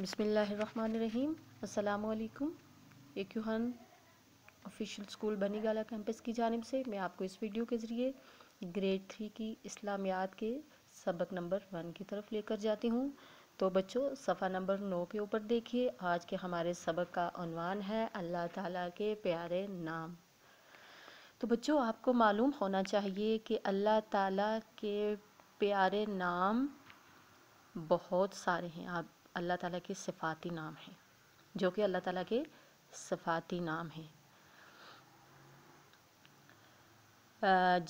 बिसमीम् अल्लाम एक यूहन official school बनी गाला कैंपस की जानब से मैं आपको इस वीडियो के ज़रिए ग्रेड थ्री की इस्लामियात के सबक नंबर वन की तरफ लेकर जाती हूँ तो बच्चों सफ़ा नंबर नौ के ऊपर देखिए आज के हमारे सबक का अनवान है अल्लाह ताला के प्यारे नाम तो बच्चों आपको मालूम होना चाहिए कि अल्लाह ताला के प्यारे नाम बहुत सारे हैं आप अल्लाह ताला के सिफ़ाती नाम हैं जो कि अल्लाह ताला के सिफ़ाती नाम हैं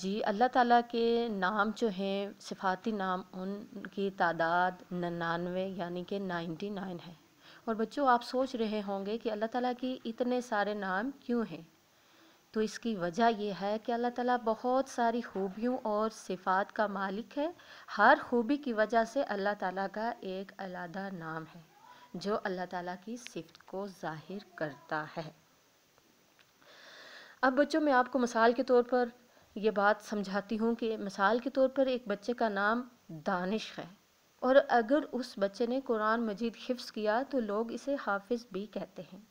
जी अल्लाह ताला के नाम जो हैं सिफ़ाती नाम उनकी तादाद नन्नानवे यानी कि नाइन्टी नाइन है और बच्चों आप सोच रहे होंगे कि अल्लाह ताला की इतने सारे नाम क्यों हैं तो इसकी वजह यह है कि अल्लाह ताला बहुत सारी खूबियों और सिफात का मालिक है हर खूबी की वजह से अल्लाह ताला का एक अलादा नाम है जो अल्लाह ताला की सिफत को ज़ाहिर करता है अब बच्चों मैं आपको मिसाल के तौर पर ये बात समझाती हूँ कि मिसाल के तौर पर एक बच्चे का नाम दानिश है और अगर उस बच्चे ने कुरान मजीद हिफ्स किया तो लोग इसे हाफिज भी कहते हैं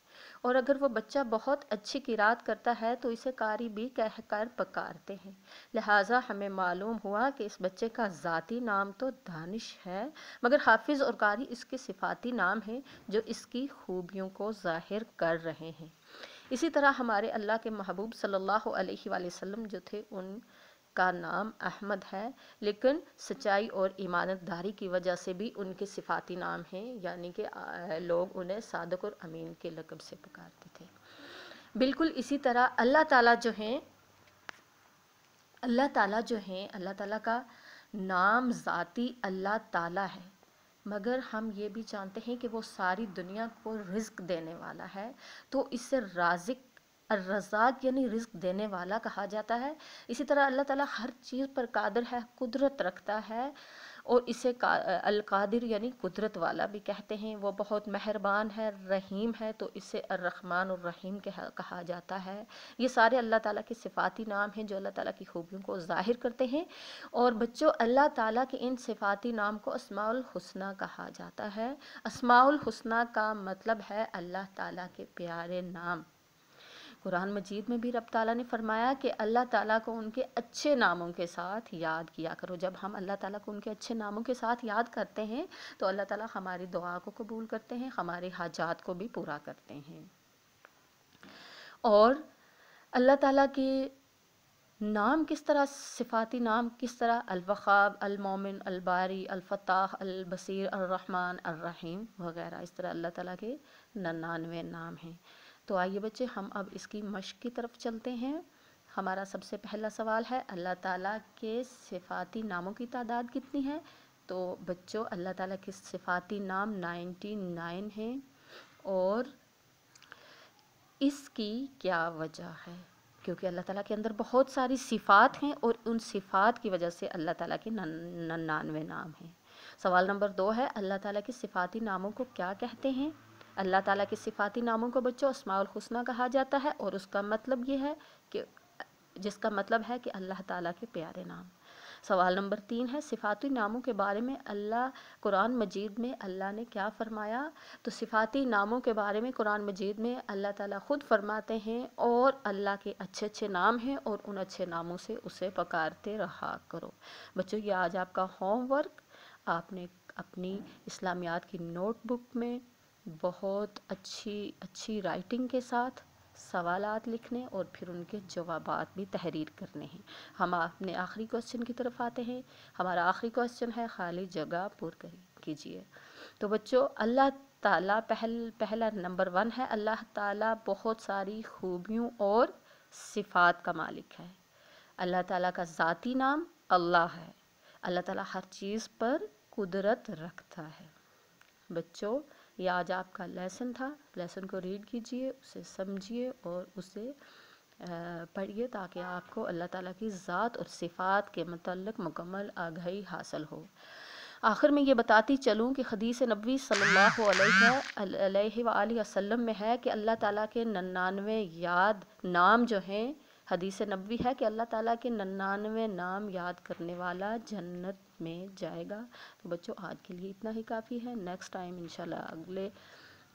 और अगर वो बच्चा बहुत अच्छी किरात करता है तो इसे कारी भी कहकर पकारते हैं लिहाजा हमें मालूम हुआ कि इस बच्चे का ज़ाती नाम तो दानिश है मगर हाफिज़ और कारी इसके सिफाती नाम हैं जो इसकी खूबियों को जाहिर कर रहे हैं इसी तरह हमारे अल्लाह के महबूब सल्लल्लाहु अलैहि वसल्लम जो थे उन का नाम अहमद है लेकिन सच्चाई और दारी की वजह से भी उनके सिफाती नाम हैं यानी कि लोग उन्हें सादक और अमीन के लकब से पुकारते थे बिल्कुल इसी तरह अल्लाह ताला जो हैं अल्लाह ताला जो हैं अल्लाह ताला का नाम ज़ाती अल्लाह ताला है मगर हम ये भी जानते हैं कि वो सारी दुनिया को रिज्क देने वाला है तो इससे राजिक रज़ाक यानी रिस्क देने वाला कहा जाता है इसी तरह अल्लाह ताला हर चीज़ पर कादर है कुदरत रखता है और इसे अलकादिर यानी कुदरत वाला भी कहते हैं वो बहुत मेहरबान है रहीम है तो इसे अर्रहमान और रहीम के कहा जाता है ये सारे अल्लाह ताला के सिफाती नाम हैं जो अल्लाह ताला की खूबियों को ज़ाहिर करते हैं और बच्चों अल्लाह ताला के इन सिफाती नाम को असमाउल कहा जाता है असमाउल का मतलब है अल्लाह ताला के प्यारे नाम कुरान मजीद में भी रब ताला ने फरमाया कि अल्लाह ताला को उनके अच्छे नामों के साथ याद किया करो जब हम अल्लाह ताला को उनके अच्छे नामों के साथ याद करते हैं तो अल्लाह ताला हमारी दुआ को कबूल करते हैं हमारे हाजात को भी पूरा करते हैं और अल्लाह ताला के नाम किस तरह सिफाती नाम किस तरह अलवखाब अलमोमिन अलबारी अलफ़ाह अलबसर अलरहमान अर्रहीम वगैरह इस तरह अल्लाह ताला के नन्नानवे नाम हैं तो आइए बच्चे हम अब इसकी मश्क की तरफ चलते हैं हमारा सबसे पहला सवाल है अल्लाह ताला के सिफाती नामों की तादाद कितनी है तो बच्चों अल्लाह ताला के सिफाती नाम नाइन्टी नाइन हैं और इसकी क्या वजह है क्योंकि अल्लाह ताला के अंदर बहुत सारी सिफ़ात हैं और उन सिफ़ात की वजह से अल्लाह ताला के नन्नानवे नाम हैं सवाल नंबर दो है अल्लाह ताला के सिफ़ाती नामों को क्या कहते हैं अल्लाह ताला के सिफाती नामों को बच्चों असमाउल हुसना कहा जाता है और उसका मतलब ये है कि जिसका मतलब है कि अल्लाह ताला के प्यारे नाम सवाल नंबर तीन है सिफाती नामों के बारे में अल्लाह कुरान मजीद में अल्लाह ने क्या फ़रमाया तो सिफाती नामों के बारे में कुरान मजीद में अल्लाह ताला ख़ुद फरमाते हैं और अल्लाह के अच्छे अच्छे नाम हैं और उन अच्छे नामों से उसे पकारते रहा करो बच्चों ये आज आपका होमवर्क आपने अपनी इस्लामियात की नोटबुक में बहुत अच्छी अच्छी राइटिंग के साथ सवाल लिखने और फिर उनके जवाब भी तहरीर करने हैं हम अपने आखिरी क्वेश्चन की तरफ आते हैं हमारा आखिरी क्वेश्चन है खाली जगह पुर कीजिए तो बच्चों अल्लाह ताला पहल पहला नंबर वन है अल्लाह ताला बहुत सारी खूबियों और सिफात का मालिक है अल्लाह ताला का ज़ाती नाम अल्लाह है अल्लाह ताला हर चीज़ पर कुदरत रखता है बच्चों ये आज आपका लेसन था लेसन को रीड कीजिए उसे समझिए और उसे पढ़िए ताकि आपको अल्लाह ताला की ज़ात और सिफ़ात के मतलब मुकम्मल आगही हासिल हो आखिर में ये बताती चलूँ कि हदीस नबी सल्लल्लाहु अलैहि वसल्लम में है कि अल्लाह ताला के नन्नानवे याद नाम जो हैं हदीस नबी है कि अल्लाह ताला के नन्नानवे नाम याद करने वाला जन्नत में जाएगा तो बच्चों आज के लिए इतना ही काफ़ी है नेक्स्ट टाइम इंशाल्लाह अगले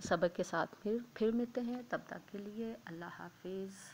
सबक के साथ फिर फिर मिलते हैं तब तक के लिए अल्लाह हाफिज़